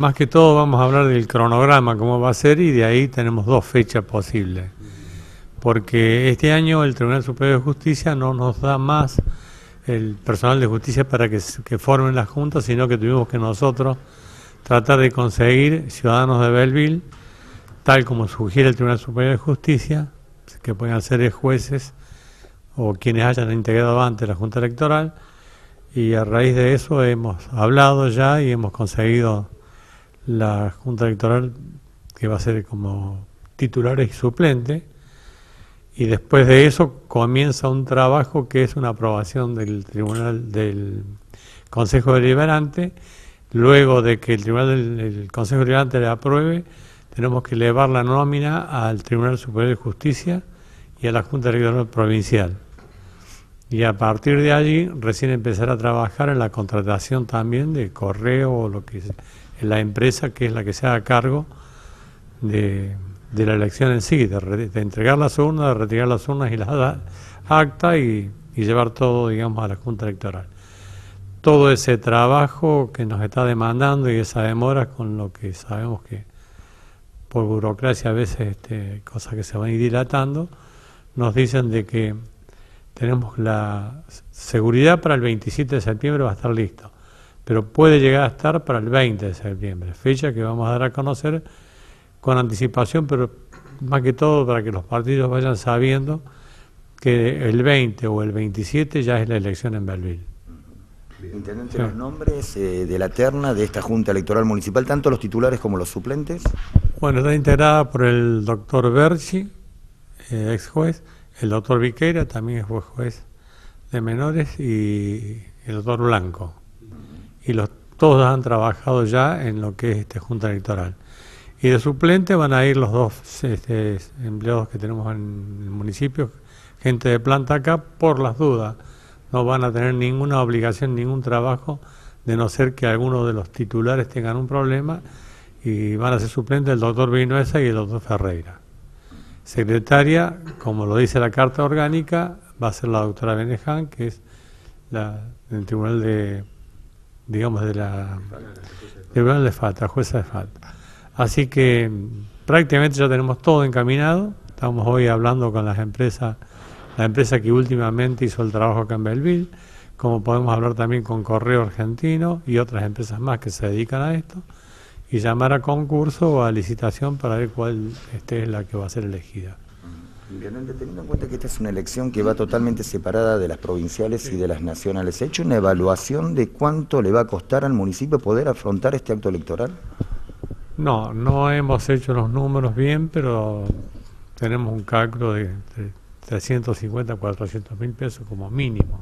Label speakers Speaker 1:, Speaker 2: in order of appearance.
Speaker 1: Más que todo vamos a hablar del cronograma, cómo va a ser, y de ahí tenemos dos fechas posibles. Porque este año el Tribunal Superior de Justicia no nos da más el personal de justicia para que, formen las juntas, sino que tuvimos que nosotros tratar de conseguir ciudadanos de Belleville, tal como sugiere el Tribunal Superior de Justicia, que puedan ser jueces o quienes hayan integrado antes la Junta Electoral, y a raíz de eso hemos hablado ya y hemos conseguido la Junta Electoral que va a ser como titular y suplente, y después de eso comienza un trabajo que es una aprobación del Tribunal del Consejo Deliberante. Luego de que el Tribunal del el Consejo Deliberante le apruebe, tenemos que elevar la nómina al Tribunal Superior de Justicia y a la Junta Electoral Provincial. Y a partir de allí, recién empezar a trabajar en la contratación también de correo o lo que es en la empresa que es la que se haga cargo de, de la elección en sí, de, entregar las urnas, de retirar las urnas y las actas y, llevar todo, digamos, a la Junta Electoral. Todo ese trabajo que nos está demandando y esa demora con lo que sabemos que por burocracia a veces este, cosas que se van a ir dilatando, nos dicen de que tenemos la seguridad para el 27 de septiembre va a estar listo, pero puede llegar a estar para el 20 de septiembre, fecha que vamos a dar a conocer con anticipación, pero más que todo para que los partidos vayan sabiendo que el 20 o el 27 ya es la elección en Belville.
Speaker 2: Intendente, los nombres eh, de la terna de esta Junta Electoral Municipal, tanto los titulares como los suplentes.
Speaker 1: Bueno, está integrada por el doctor Berchi, eh, ex juez, el doctor Viqueira también es juez de menores y el doctor Blanco. Y los, todos han trabajado ya en lo que es este Junta Electoral. Y de suplente van a ir los dos este, empleados que tenemos en el municipio, gente de planta acá, por las dudas. No van a tener ninguna obligación, ningún trabajo, de no ser que alguno de los titulares tengan un problema y van a ser suplentes el doctor Vinuesa y el doctor Ferreira secretaria, como lo dice la Carta Orgánica, va a ser la doctora Beneján, que es la del Tribunal de, digamos, de la Tribunal de FATA, jueza de FATA. Así que prácticamente ya tenemos todo encaminado. Estamos hoy hablando con las empresas, la empresa que últimamente hizo el trabajo acá en Belville, como podemos hablar también con Correo Argentino y otras empresas más que se dedican a esto y llamar a concurso o a licitación para ver cuál esté es la que va a ser elegida.
Speaker 2: teniendo en cuenta que esta es una elección que va totalmente separada de las provinciales y de las nacionales, ¿ha hecho una evaluación de cuánto le va a costar al municipio poder afrontar este acto electoral?
Speaker 1: No, no hemos hecho los números bien, pero tenemos un cálculo de 350 a 400 mil pesos como mínimo.